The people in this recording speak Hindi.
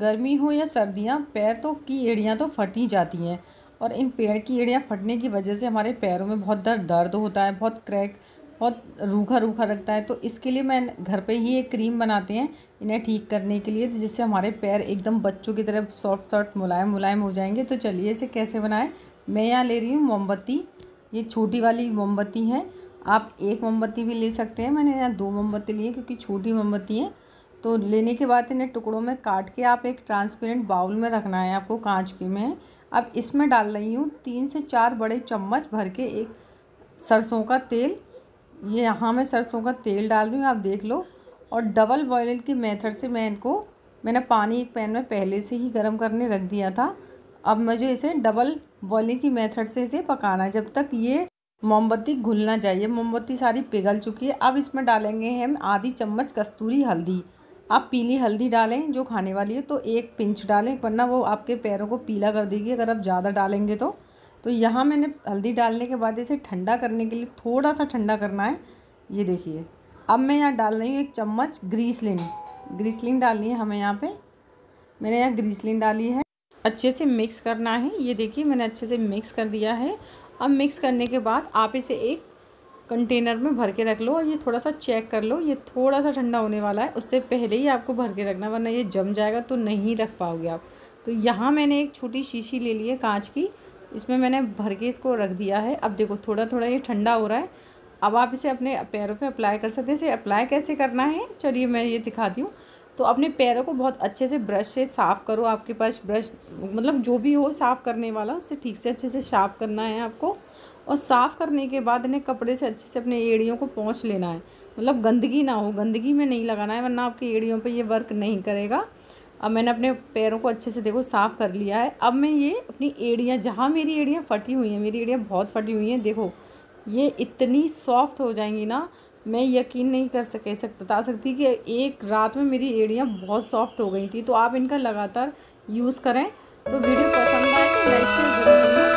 गर्मी हो या सर्दियाँ पैर तो की एड़ियाँ तो फट ही जाती हैं और इन पेड़ की एड़ियाँ फटने की वजह से हमारे पैरों में बहुत दर्द दर्द होता है बहुत क्रैक बहुत रूखा रूखा लगता है तो इसके लिए मैं घर पे ही एक क्रीम बनाते हैं इन्हें ठीक करने के लिए जिससे हमारे पैर एकदम बच्चों की तरफ सॉफ्ट सॉफ्ट मुलायम मुलायम हो जाएंगे तो चलिए इसे कैसे बनाएं मैं यहाँ ले रही हूँ मोमबत्ती ये छोटी वाली मोमबत्ती है आप एक मोमबत्ती भी ले सकते हैं मैंने यहाँ दो मोमबत्ती लिए क्योंकि छोटी मोमबत्ती है तो लेने के बाद इन्हें टुकड़ों में काट के आप एक ट्रांसपेरेंट बाउल में रखना है आपको कांच की में अब इसमें डाल रही हूँ तीन से चार बड़े चम्मच भर के एक सरसों का तेल ये यहाँ मैं सरसों का तेल डाल रही हूँ आप देख लो और डबल बॉयल के मेथड से मैं इनको मैंने पानी एक पैन में पहले से ही गर्म करने रख दिया था अब मुझे इसे डबल बॉयलिंग की मेथड से इसे पकाना है जब तक ये मोमबत्ती घुलना चाहिए मोमबत्ती सारी पिघल चुकी है अब इसमें डालेंगे हम आधी चम्मच कस्तूरी हल्दी आप पीली हल्दी डालें जो खाने वाली है तो एक पिंच डालें वरना वो आपके पैरों को पीला कर देगी अगर आप ज़्यादा डालेंगे तो तो यहाँ मैंने हल्दी डालने के बाद इसे ठंडा करने के लिए थोड़ा सा ठंडा करना है ये देखिए अब मैं यहाँ डाल रही हूँ एक चम्मच ग्रीसलिन ग्रीसलिन डालनी है हमें यहाँ पे मैंने यहाँ ग्रीसलिन डाली है अच्छे से मिक्स करना है ये देखिए मैंने अच्छे से मिक्स कर दिया है अब मिक्स करने के बाद आप इसे एक कंटेनर में भर के रख लो और ये थोड़ा सा चेक कर लो ये थोड़ा सा ठंडा होने वाला है उससे पहले ही आपको भर के रखना वरना ये जम जाएगा तो नहीं रख पाओगे आप तो यहाँ मैंने एक छोटी शीशी ले ली है कांच की इसमें मैंने भर के इसको रख दिया है अब देखो थोड़ा थोड़ा ये ठंडा हो रहा है अब आप इसे अपने पैरों पे अप्लाई कर सकते हैं इसे अप्लाई कैसे करना है चलिए मैं ये दिखाती हूँ तो अपने पैरों को बहुत अच्छे से ब्रश से साफ़ करो आपके पास ब्रश मतलब जो भी हो साफ़ करने वाला उसे ठीक से अच्छे से साफ करना है आपको और साफ़ करने के बाद इन्हें कपड़े से अच्छे से अपने एड़ियों को पहुँच लेना है मतलब गंदगी ना हो गंदगी में नहीं लगाना है वरना आपकी एड़ियों पर ये वर्क नहीं करेगा अब मैंने अपने पैरों को अच्छे से देखो साफ़ कर लिया है अब मैं ये अपनी एड़ियाँ जहाँ मेरी एड़ियाँ फटी हुई हैं मेरी एड़ियाँ बहुत फटी हुई हैं देखो ये इतनी सॉफ्ट हो जाएंगी ना मैं यकीन नहीं कर सके सकता बता सकती कि एक रात में मेरी एड़ियाँ बहुत सॉफ्ट हो गई थी तो आप इनका लगातार यूज़ करें तो वीडियो पसंद आए तो लाइक शेयर जरूर करें